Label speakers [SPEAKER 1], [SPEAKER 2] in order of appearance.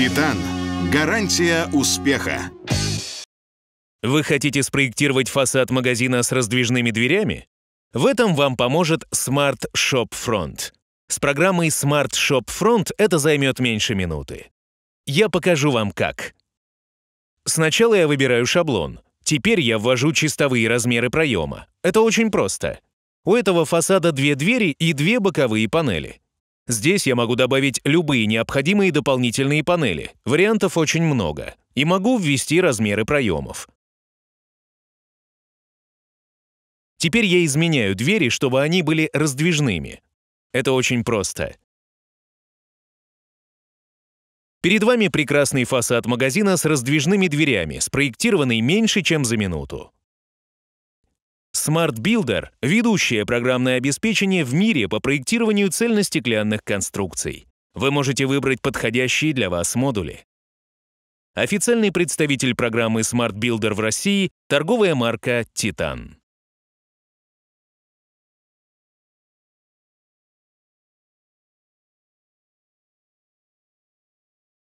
[SPEAKER 1] Титан. Гарантия успеха. Вы хотите спроектировать фасад магазина с раздвижными дверями? В этом вам поможет Smart Shop Front. С программой Smart Shop Front это займет меньше минуты. Я покажу вам как. Сначала я выбираю шаблон. Теперь я ввожу чистовые размеры проема. Это очень просто. У этого фасада две двери и две боковые панели. Здесь я могу добавить любые необходимые дополнительные панели, вариантов очень много, и могу ввести размеры проемов. Теперь я изменяю двери, чтобы они были раздвижными. Это очень просто. Перед вами прекрасный фасад магазина с раздвижными дверями, спроектированный меньше, чем за минуту. Smart Builder – ведущее программное обеспечение в мире по проектированию цельностеклянных конструкций. Вы можете выбрать подходящие для вас модули. Официальный представитель программы Smart Builder в России – торговая марка «Титан».